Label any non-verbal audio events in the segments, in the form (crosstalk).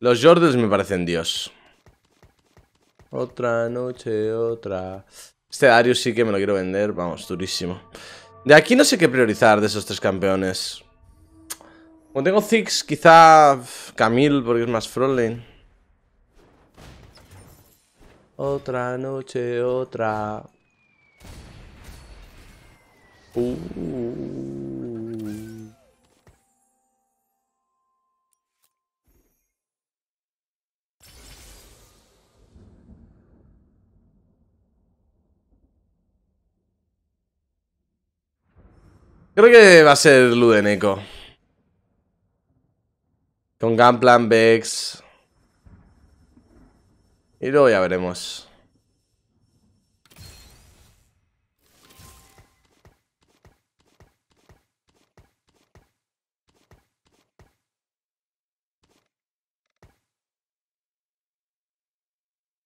Los Jordans me parecen Dios. Otra noche, otra... Este Darius sí que me lo quiero vender, vamos, durísimo. De aquí no sé qué priorizar de esos tres campeones. Como tengo Ziggs, quizá Camille, porque es más frontline. Otra noche, otra... Uh. Creo que va a ser Ludeneco. Con Gunplan, Vex. Y luego ya veremos.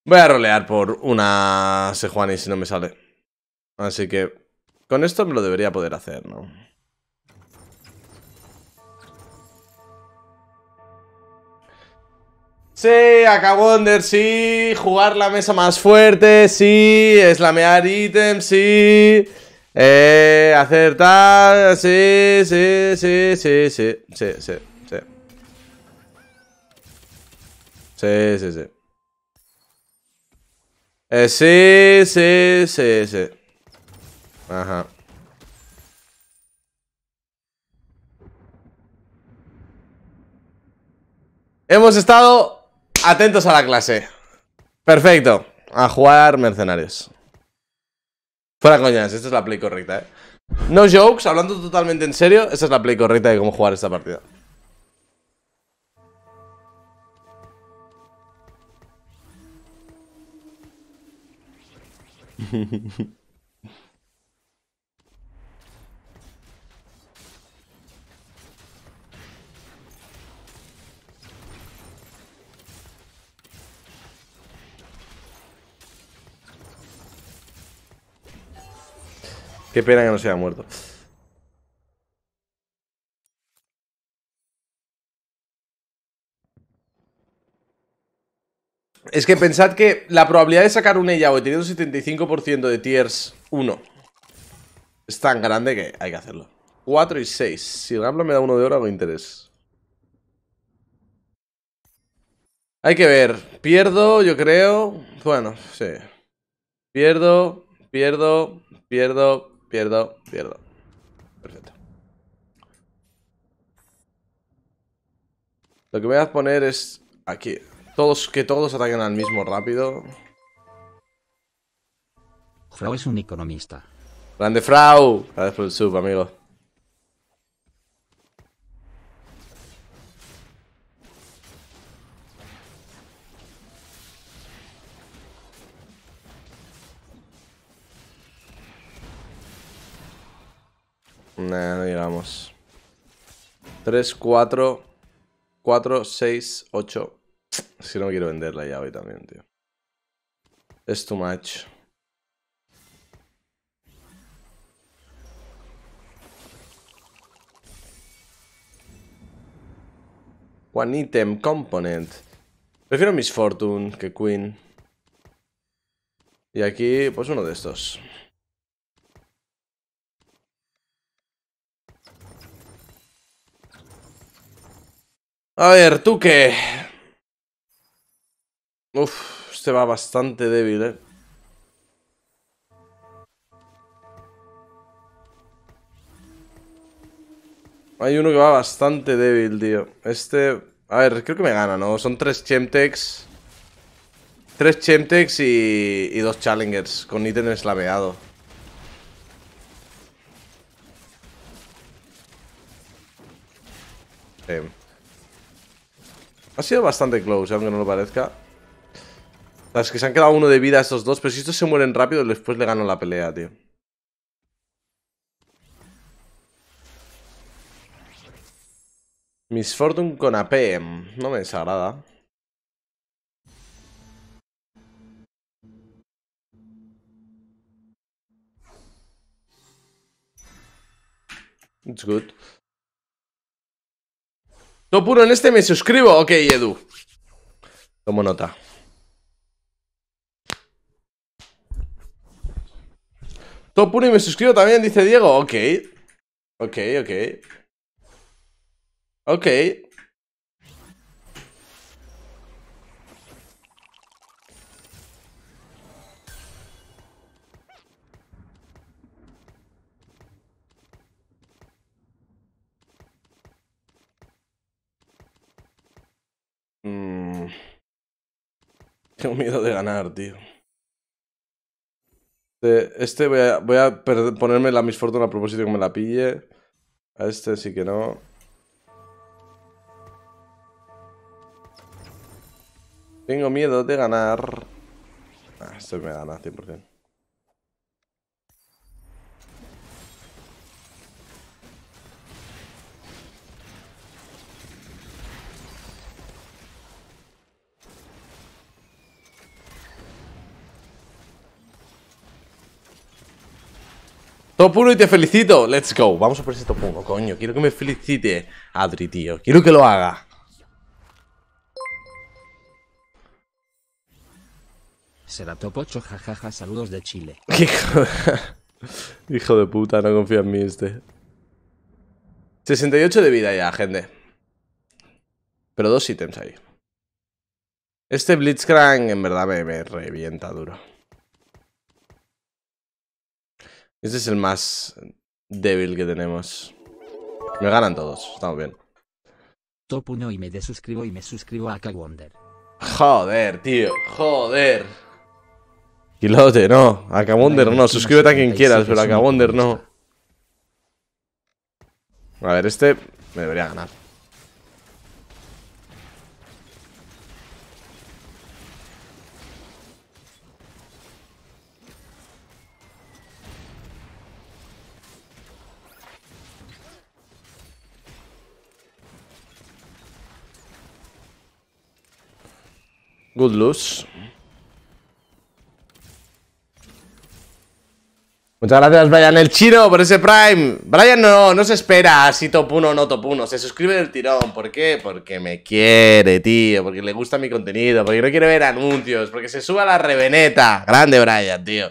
Voy a rolear por una Sejuani si no me sale. Así que con esto me lo debería poder hacer, ¿no? Sí, acabó Under, sí. Jugar la mesa más fuerte, sí. Slamear ítems, sí. Eh, hacer sí, sí, sí, sí, sí, sí, sí, sí. Sí, sí, sí. Eh, sí, sí, sí, sí. Ajá. Hemos estado atentos a la clase. Perfecto. A jugar mercenarios. Fuera coñas, esta es la play correcta, eh. No jokes, hablando totalmente en serio, esta es la play correcta de cómo jugar esta partida. (laughs) pena que no se haya muerto. Es que pensad que la probabilidad de sacar un Y teniendo un 75% de tiers 1 es tan grande que hay que hacerlo. 4 y 6. Si el Gablo me da uno de oro, hago interés. Hay que ver. Pierdo, yo creo. Bueno, sí. Pierdo, pierdo, pierdo, pierdo, pierdo. Perfecto. Lo que voy a poner es aquí. Todos, que todos ataquen al mismo rápido. Frau es un economista. Grande Frau. Gracias por el sub, amigo. 3, 4, 4, 6, 8. Si no quiero venderla la llave también, tío. Es too much. One item component. Prefiero Miss Fortune que Queen. Y aquí, pues uno de estos. A ver, tú qué. Uf, este va bastante débil, eh. Hay uno que va bastante débil, tío. Este... A ver, creo que me gana, ¿no? Son tres Chemtex. Tres Chemtex y, y dos Challengers con ítem eslameado. Eh. Ha sido bastante close, aunque no lo parezca. Es que se han quedado uno de vida estos dos, pero si estos se mueren rápido, después le gano la pelea, tío. Misfortune con apm, e No me desagrada. It's good. Top puro en este me suscribo. Ok, Edu. Tomo nota. Top 1 y me suscribo también, dice Diego. Ok. Ok, ok. Ok. Tengo miedo de ganar, tío. Este, este voy a, voy a ponerme la misfortuna a propósito que me la pille. A este sí que no. Tengo miedo de ganar. Ah, este me gana 100%. Top y te felicito. Let's go. Vamos a por ese top coño. Quiero que me felicite Adri, tío. Quiero que lo haga. Será top 8, jajaja. saludos de Chile. (laughs) Hijo de... puta, no confía en mí este. 68 de vida ya, gente. Pero dos ítems ahí. Este Blitzcrank en verdad me revienta duro. Este es el más débil que tenemos. Me ganan todos, estamos bien. Top y me desuscribo y me suscribo a Akawonder. Joder, tío, joder. Quilote, no. Akawonder no. Suscríbete a quien quieras, pero Akawonder no. A ver, este me debería ganar. Good luz Muchas gracias, Brian el Chino, por ese Prime. Brian no, no se espera si top 1 o no top 1. Se suscribe del tirón. ¿Por qué? Porque me quiere, tío. Porque le gusta mi contenido. Porque no quiere ver anuncios. Porque se suba la reveneta. Grande, Brian, tío.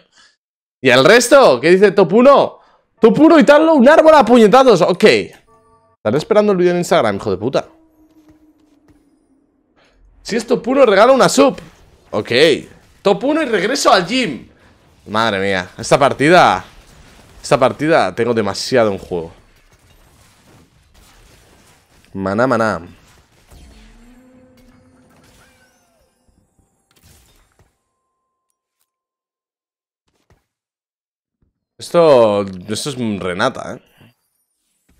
¿Y el resto? ¿Qué dice top 1? Top 1 y tal, un árbol apuñetados Ok. Estaré esperando el vídeo en Instagram, hijo de puta. Si es top 1, regala una sub. Ok. Top 1 y regreso al gym. Madre mía. Esta partida... Esta partida tengo demasiado en juego. Maná, maná. Esto... Esto es Renata, ¿eh?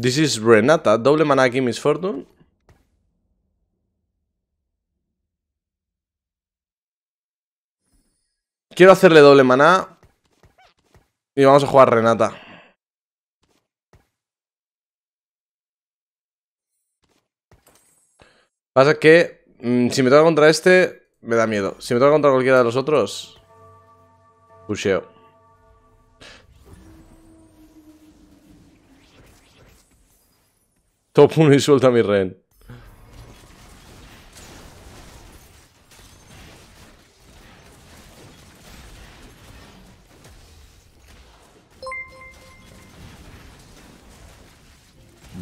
This is Renata, doble maná aquí Miss Fortune Quiero hacerle doble maná. Y vamos a jugar Renata. Pasa que mm, si me toca contra este, me da miedo. Si me toca contra cualquiera de los otros, pusheo. Top 1 y suelta a mi ren.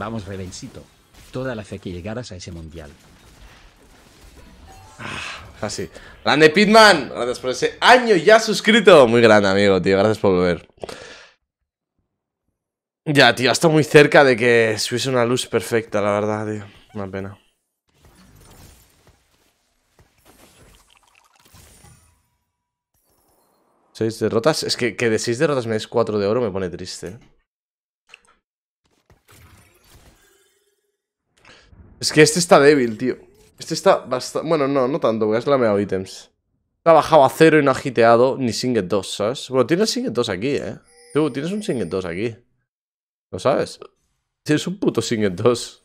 Vamos, Revencito. Toda la fe que llegaras a ese mundial. Así. Ah, grande Pitman, gracias por ese año ya suscrito. Muy grande, amigo, tío. Gracias por volver. Ya, tío, hasta muy cerca de que subiese una luz perfecta, la verdad, tío. Una pena. Seis derrotas. Es que, que de seis derrotas me des cuatro de oro me pone triste. Es que este está débil, tío. Este está bastante... Bueno, no, no tanto, porque has lameado ítems. ha bajado a cero y no ha giteado ni Singet 2, ¿sabes? Bueno, tienes Singet 2 aquí, ¿eh? Tú tienes un Singet 2 aquí. ¿Lo sabes? Tienes un puto Singet 2.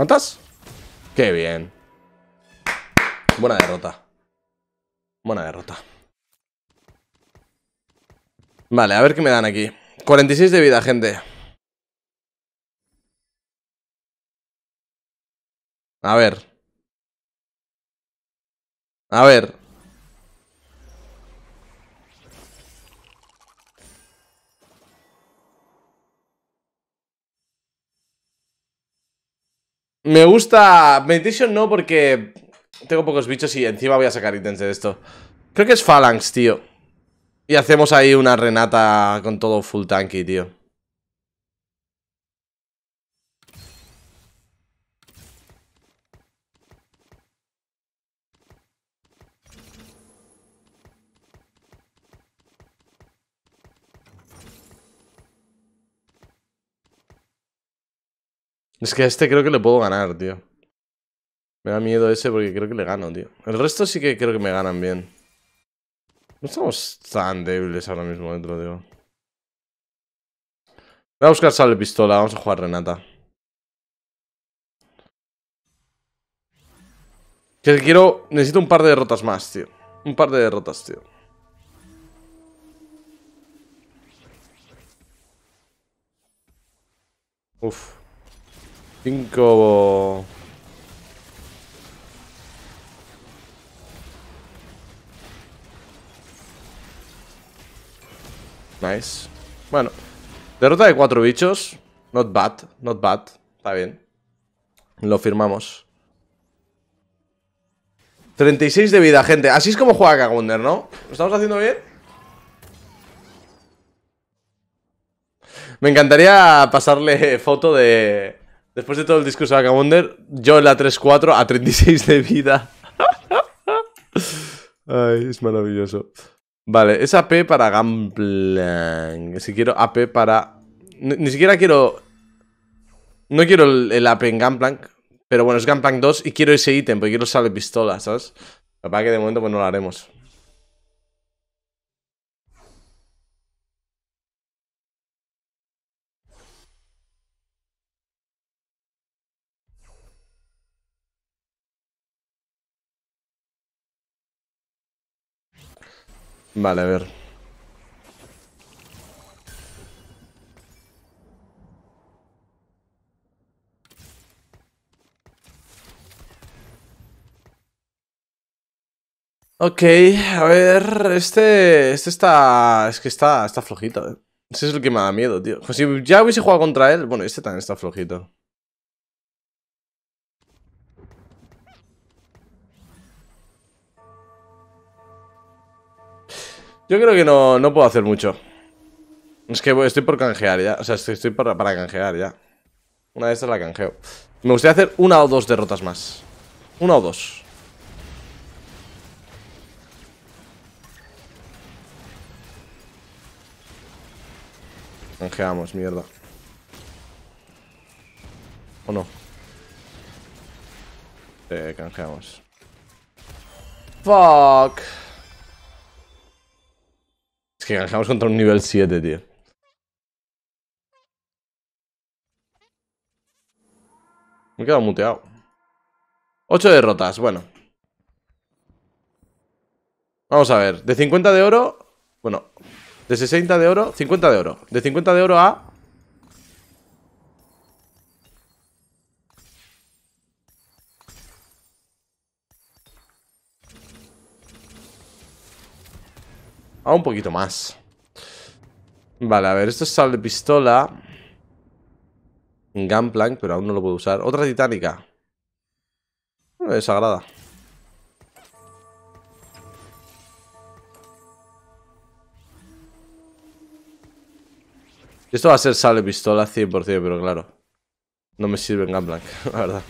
¿Cuántas? ¡Qué bien! Buena derrota. Buena derrota. Vale, a ver qué me dan aquí. 46 de vida, gente. A ver. A ver. Me gusta... Meditation no, porque tengo pocos bichos y encima voy a sacar ítems de esto. Creo que es Phalanx, tío. Y hacemos ahí una renata con todo full tanky, tío. Es que a este creo que le puedo ganar, tío. Me da miedo ese porque creo que le gano, tío. El resto sí que creo que me ganan bien. No estamos tan débiles ahora mismo dentro, digo. Voy a buscar de pistola, vamos a jugar Renata. Que quiero... Necesito un par de derrotas más, tío. Un par de derrotas, tío. Uf. 5. Nice. Bueno. Derrota de cuatro bichos. Not bad, not bad. Está bien. Lo firmamos. 36 de vida, gente. Así es como juega Kagunder, ¿no? ¿Lo estamos haciendo bien? Me encantaría pasarle foto de, Después de todo el discurso de Agamonder, yo en la 3-4 a 36 de vida. (laughs) Ay, es maravilloso. Vale, es AP para Gamplank. Si quiero AP para... Ni, siquiera quiero... No quiero el, AP en Gamplank. Pero bueno, es Gamplank 2 y quiero ese ítem, porque quiero de pistola, ¿sabes? Para que de momento pues no lo haremos. Vale, a ver. Ok, a ver, este, este, está, es que está, está flojito, eh. Ese es el que me da miedo, tío. Pues si ya hubiese jugado contra él, bueno, este también está flojito. Yo creo que no, puedo hacer mucho. Es que estoy por canjear ya. O sea, estoy, para canjear ya. Una de estas la canjeo. Me gustaría hacer una o dos derrotas más. Una o dos. Canjeamos, mierda. ¿O no? Eh, canjeamos. Fuck. Si contra un nivel 7, tío. Me he quedado muteado. Ocho derrotas, bueno. Vamos a ver. De 50 de oro... Bueno. De 60 de oro... 50 de oro. De 50 de oro a... Ah, un poquito más. Vale, a ver, esto es sal de pistola. Gunplank, pero aún no lo puedo usar. Otra titánica. No me desagrada. Esto va a ser sal de pistola 100%, pero claro. No me sirve en Gunplank, (laughs) la verdad.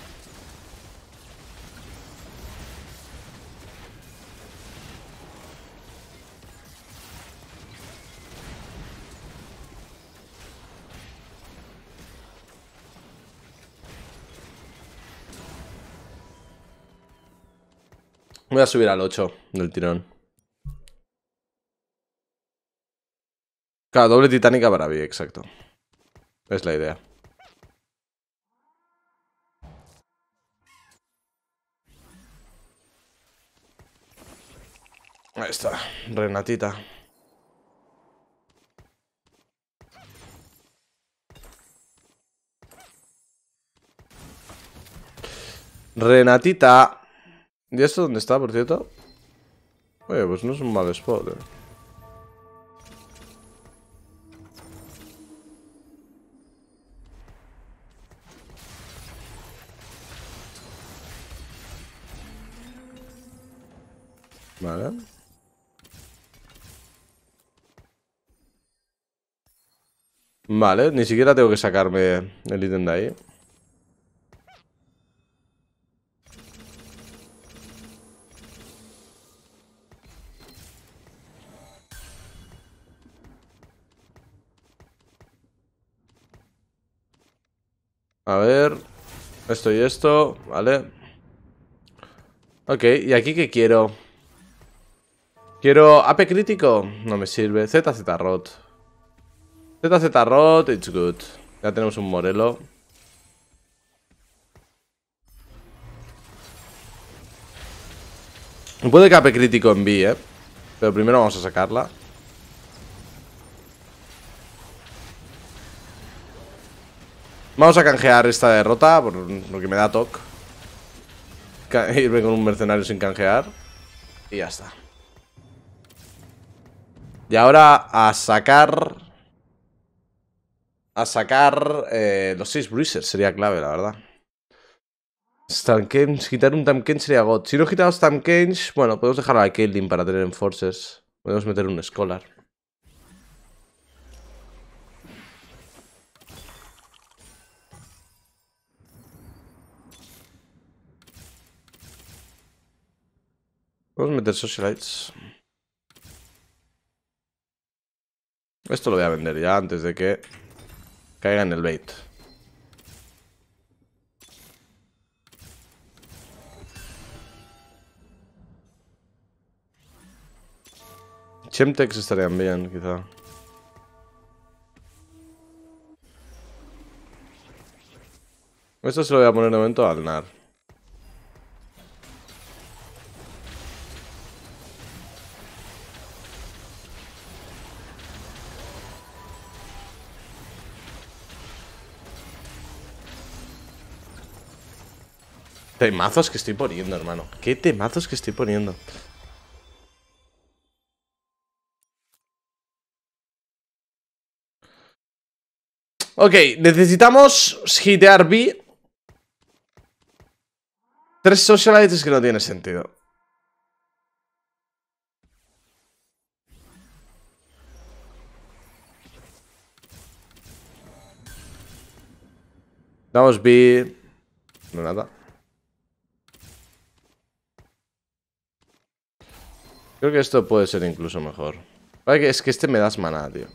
Voy a subir al 8 del tirón. Cada doble titánica para mí, exacto. Es la idea. Ahí está, Renatita. Renatita. ¿Y esto dónde está, por cierto? Oye, pues no es un mal spot, eh. Vale. Vale, ni siquiera tengo que sacarme el ítem de ahí. A ver. Esto y esto, vale. Ok, ¿y aquí qué quiero? Quiero AP crítico. No me sirve. ZZ Rot. ZZ Rot, it's good. Ya tenemos un Morelo. Puede que AP crítico en B, eh. Pero primero vamos a sacarla. Vamos a canjear esta derrota por lo que me da toc. (laughs) Irme con un mercenario sin canjear. Y ya está. Y ahora a sacar... A sacar eh, los 6 bruisers sería clave, la verdad. Stamkens, quitar un Stamkens sería God. Si no quitamos Stamkens, bueno, podemos dejar a Caitlyn para tener enforcers Podemos meter un Scholar. Vamos a meter socialites. Esto lo voy a vender ya antes de que caiga en el bait. Chemtex estarían bien, quizá. Esto se lo voy a poner de momento al NAR. Temazos que estoy poniendo, hermano. Qué temazos que estoy poniendo. Ok, necesitamos hitear B. Tres socialites que no tiene sentido. Damos B. No nada. Creo que esto puede ser incluso mejor. Vale, es que este me das maná, tío.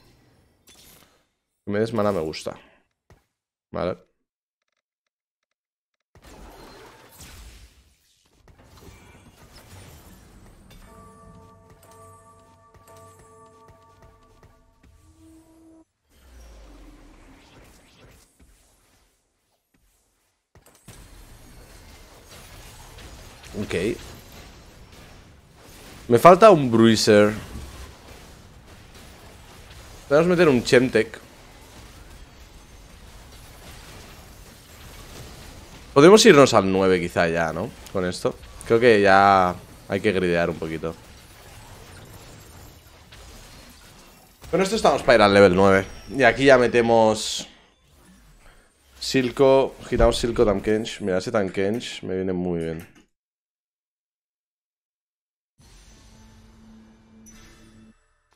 me des maná me gusta. Vale. Ok. Me falta un Bruiser. Podemos meter un Chemtech. Podemos irnos al 9 quizá ya, ¿no? Con esto. Creo que ya hay que gridear un poquito. Con esto estamos para ir al level 9. Y aquí ya metemos... Silco, giramos Silco Tankench. Mira, ese Tankench me viene muy bien.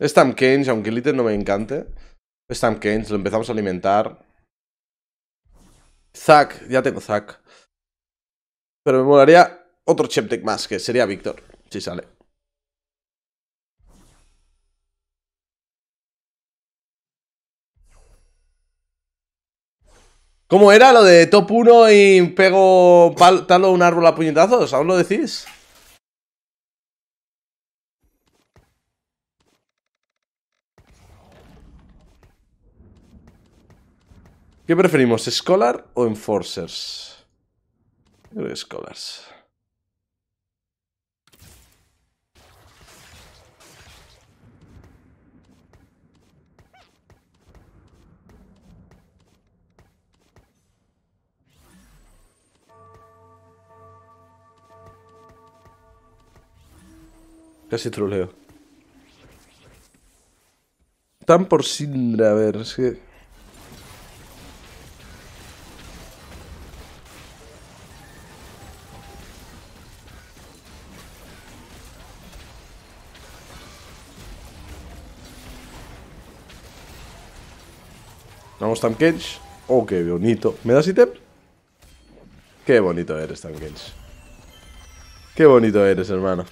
Stamp aunque el no me encante. Stamp Keynes, lo empezamos a alimentar. Zack, ya tengo Zack. Pero me molaría otro Cheptek más, que sería Víctor, si sale. ¿Cómo era lo de top 1 y pego talo un árbol a puñetazos? ¿Aún lo decís? ¿Qué preferimos, Scholar o Enforcers? creo que Scholars. Casi troleo. Tan por Sindra, a ver, es que... Vamos, Kench. Oh, qué bonito. ¿Me das ítem? Qué bonito eres, Kench Qué bonito eres, hermano.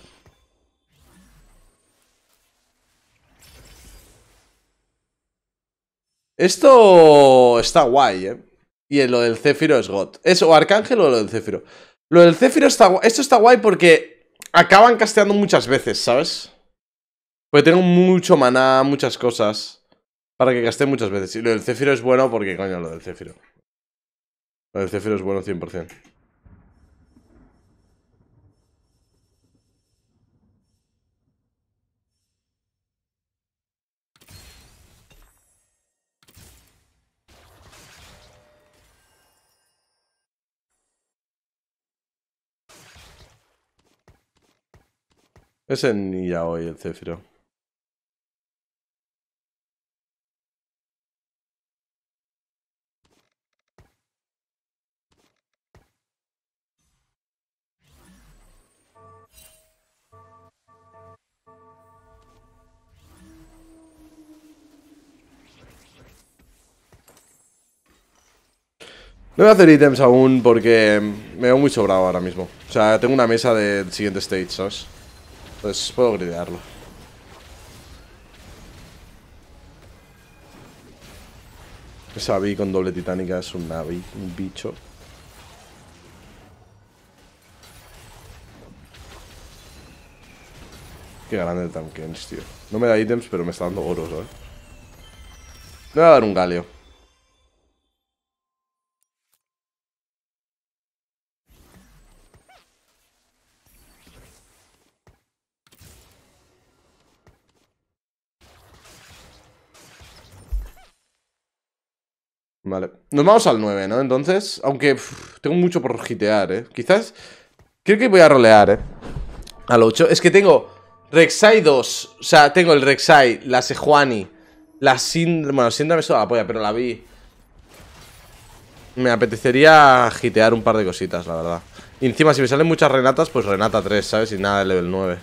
Esto está guay, ¿eh? Y lo del Céfiro es God. ¿Es o Arcángel o lo del Céfiro? Lo del Céfiro está guay. Esto está guay porque acaban casteando muchas veces, ¿sabes? Porque tengo mucho maná, muchas cosas. Para que gasté muchas veces. Y lo del Céfiro es bueno porque, coño, lo del Céfiro. Lo del Céfiro es bueno 100%. Es en ya hoy el Céfiro. No voy a hacer ítems aún porque me veo muy sobrado ahora mismo. O sea, tengo una mesa del siguiente stage, ¿sabes? Entonces puedo gridearlo. Esa B con doble titánica es un navi, un bicho. Qué grande el Tankens, tío. No me da ítems, pero me está dando oro, ¿sabes? Le voy a dar un galeo. Vale. Nos vamos al 9, ¿no? Entonces, aunque tengo mucho por gitear, ¿eh? Quizás... Creo que voy a rolear, ¿eh? Al 8. Es que tengo Rek'Sai 2. O sea, tengo el Rek'Sai, la Sejuani, la Sindra. Bueno, me es toda la polla, pero la vi. Me apetecería gitear un par de cositas, la verdad. Y encima, si me salen muchas Renatas, pues Renata 3, ¿sabes? Y nada de level 9.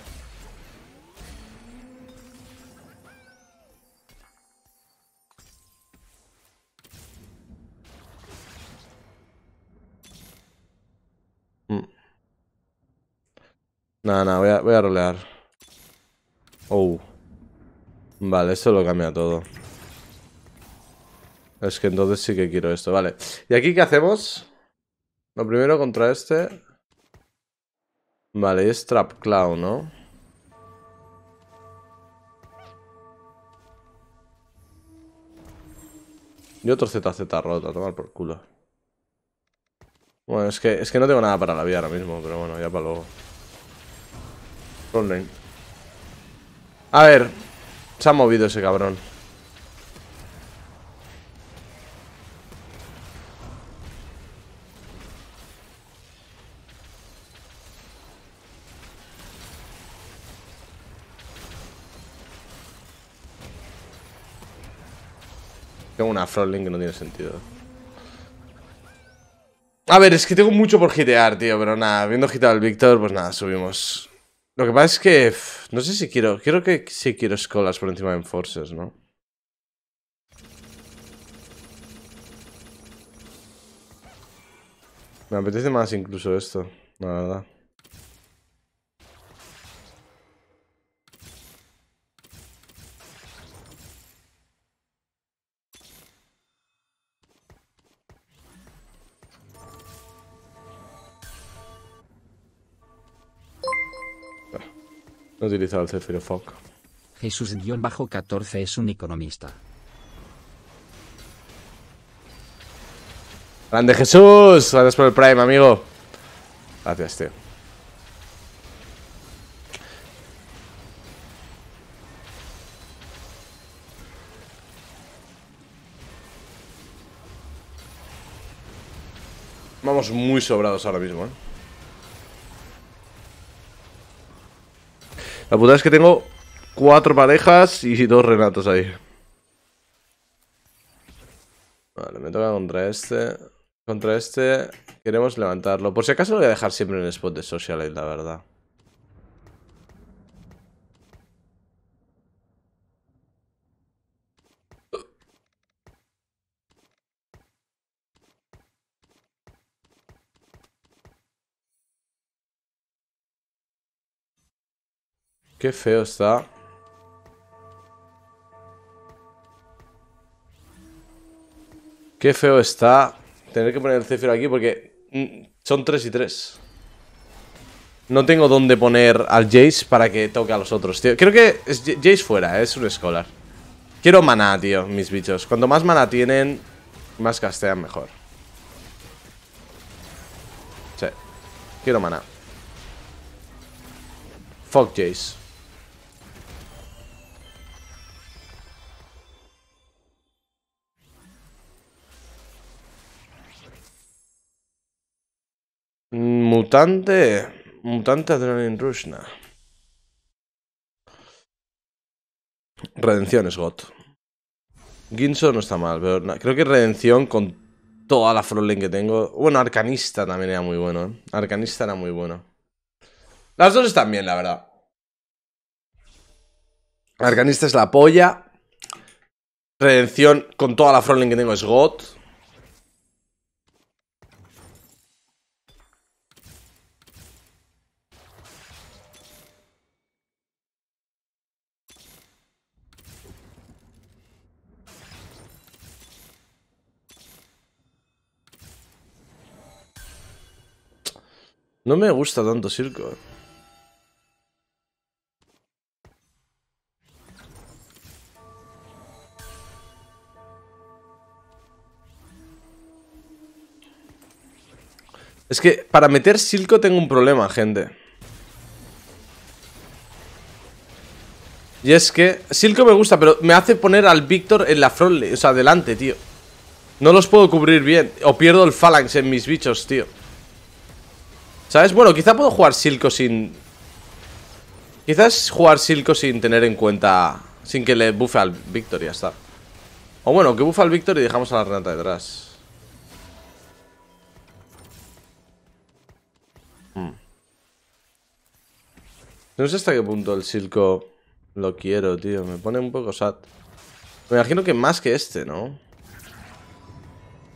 Nada, nada, voy a, rolear. Oh. Vale, eso lo cambia todo. Es que entonces sí que quiero esto, vale. ¿Y aquí qué hacemos? Lo primero contra este. Vale, es Trap Clown, ¿no? Y otro ZZ roto, a tomar por culo. Bueno, es que, es que no tengo nada para la vida ahora mismo, pero bueno, ya para luego. Frontline. A ver. Se ha movido ese cabrón. Tengo una Frontline que no tiene sentido. A ver, es que tengo mucho por gitear, tío, pero nada, viendo gitear al Víctor, pues nada, subimos. Lo que pasa es que. no sé si quiero. Quiero que sí quiero escolas por encima de enforcers, ¿no? Me apetece más incluso esto, la verdad. No utilizado el Jesús Dion Jesús-14 es un economista. ¡Grande Jesús! Gracias por el Prime, amigo. Gracias, tío. Vamos muy sobrados ahora mismo, ¿eh? La puta es que tengo cuatro parejas y dos Renatos ahí. Vale, me toca contra este. Contra este queremos levantarlo. Por si acaso lo voy a dejar siempre en el spot de social, la verdad. Qué feo está. Qué feo está tener que poner el aquí porque mm, son 3 y 3. No tengo dónde poner al Jace para que toque a los otros, tío. Creo que es Jace fuera, ¿eh? es un escolar. Quiero maná, tío, mis bichos. Cuanto más mana tienen, más castean mejor. Quiero maná. Fuck Jace. Mutante. Mutante Adrenaline Rushna. Redención es God. no está mal, pero creo que Redención con toda la frontline que tengo. Bueno, Arcanista también era muy bueno, ¿eh? Arcanista era muy bueno. Las dos están bien, la verdad. Arcanista es la polla. Redención con toda la frontline que tengo es God. No me gusta tanto Silco eh. Es que para meter Silco tengo un problema, gente. Y es que Silco me gusta, pero me hace poner al Víctor en la front, o sea, adelante, tío. No los puedo cubrir bien, o pierdo el Phalanx en mis bichos, tío. ¿Sabes? Bueno, quizá puedo jugar Silco sin... Quizás jugar Silco sin tener en cuenta... Sin que le bufe al Victor y ya está. O bueno, que bufa al Victor y dejamos a la Renata detrás. Hmm. No sé hasta qué punto el Silco lo quiero, tío. Me pone un poco sad. Me imagino que más que este, ¿no?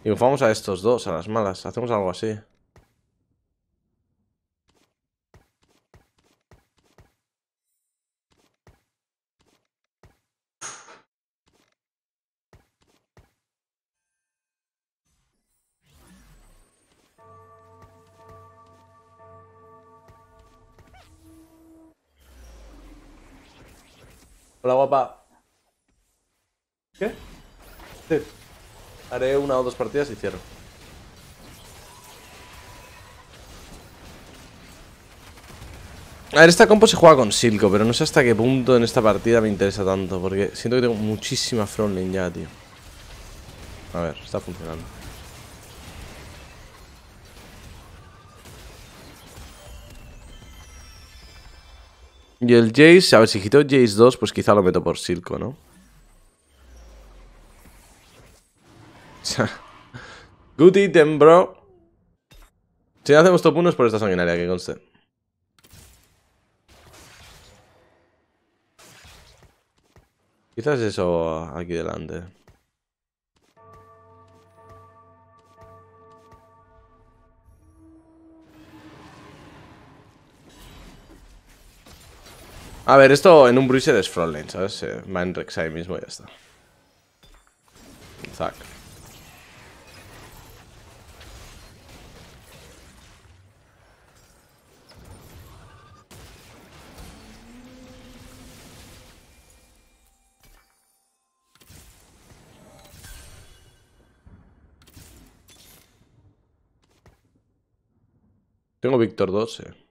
Y bufamos a estos dos, a las malas. Hacemos algo así. La guapa. ¿Qué? Sí. Haré una o dos partidas y cierro. A ver, esta compo se juega con Silco, pero no sé hasta qué punto en esta partida me interesa tanto, porque siento que tengo muchísima frontline ya, tío. A ver, está funcionando. Y el Jace, a ver, si quito Jace 2, pues quizá lo meto por Silco, ¿no? (laughs) Good item, bro. Si hacemos top 1 es por esta sanguinaria, que conste. Quizás eso aquí delante. A ver, esto en un bruise de frontline, ¿sabes? Va en Rex ahí mismo y ya está. Zack. Tengo Víctor 12.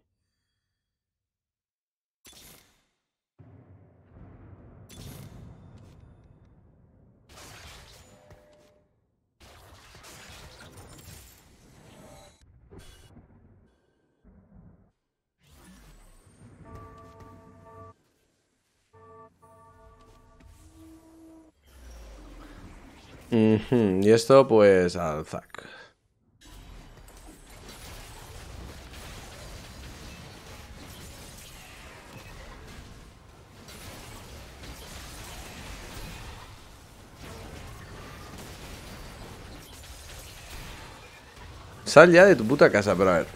Y esto pues al Zac. Sal ya de tu puta casa, pero a ver.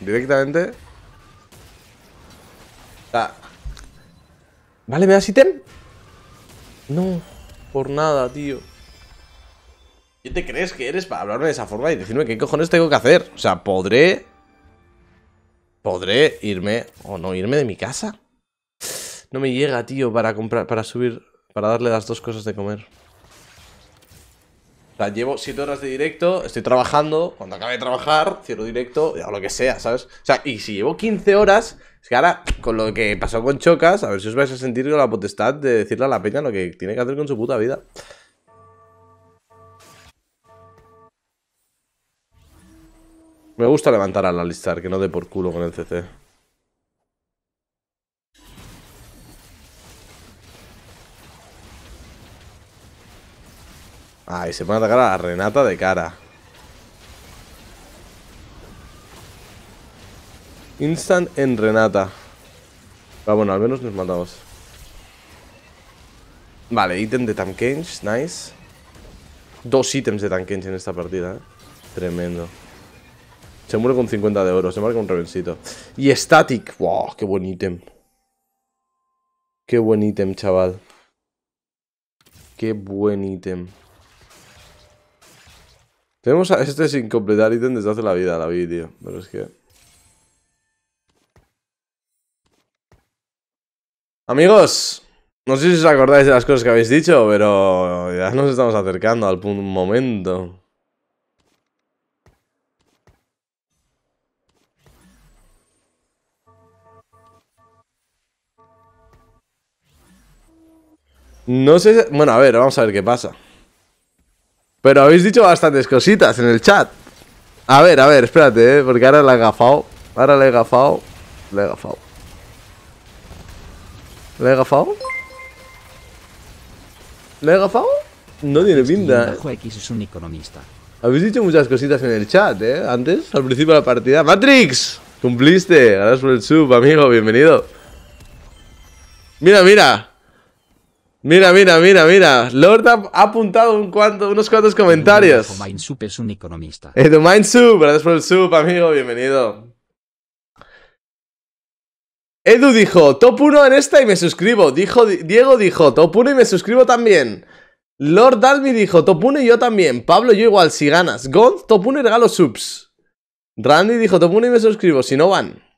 Directamente. Ah. Vale, ¿me das ítem? No. Por nada, tío. ¿Y te crees que eres para hablarme de esa forma y decirme qué cojones tengo que hacer? O sea, ¿podré...? ¿Podré irme o no irme de mi casa? No me llega, tío, para comprar, para subir, para darle las dos cosas de comer sea, llevo 7 horas de directo, estoy trabajando, cuando acabe de trabajar, cierro directo, o lo que sea, ¿sabes? O sea, y si llevo 15 horas, es que ahora, con lo que pasó con Chocas, a ver si os vais a sentir con la potestad de decirle a la peña lo que tiene que hacer con su puta vida. Me gusta levantar a la alistar, que no dé por culo con el CC. Se se a atacar a Renata de cara. Instant en Renata. Pero ah, bueno, al menos nos matamos. Vale, ítem de Tankenge, nice. Dos ítems de Tankenge en esta partida, ¿eh? Tremendo. Se muere con 50 de oro, se marca un revencito. Y Static, wow, qué buen ítem. Qué buen ítem, chaval. Qué buen ítem. Tenemos a este sin completar ítem desde hace la vida, la vi, tío. Pero es que... Amigos, no sé si os acordáis de las cosas que habéis dicho, pero ya nos estamos acercando al momento. No sé... Bueno, a ver, vamos a ver qué pasa. Pero habéis dicho bastantes cositas en el chat. A ver, a ver, espérate, eh, porque ahora la he gafado. Ahora la he gafado. La he gafado. ¿La he gafado? ¿La he gafado? No tiene este pinta. es un economista. Habéis dicho muchas cositas en el chat, ¿eh? Antes, al principio de la partida. ¡Matrix! ¡Cumpliste! Gracias por el sub, amigo. Bienvenido. Mira, mira. Mira, mira, mira, mira. Lord ha apuntado unos cuantos comentarios. Edu Sub es un economista. Eh, gracias por el sub, amigo, bienvenido. Edu dijo, top 1 en esta y me suscribo. Dijo, Diego dijo, top 1 y me suscribo también. Lord Dalby dijo, top 1 y yo también. Pablo, yo igual, si ganas. Gonz, top 1 y regalo subs. Randy dijo, top 1 y me suscribo, si no van.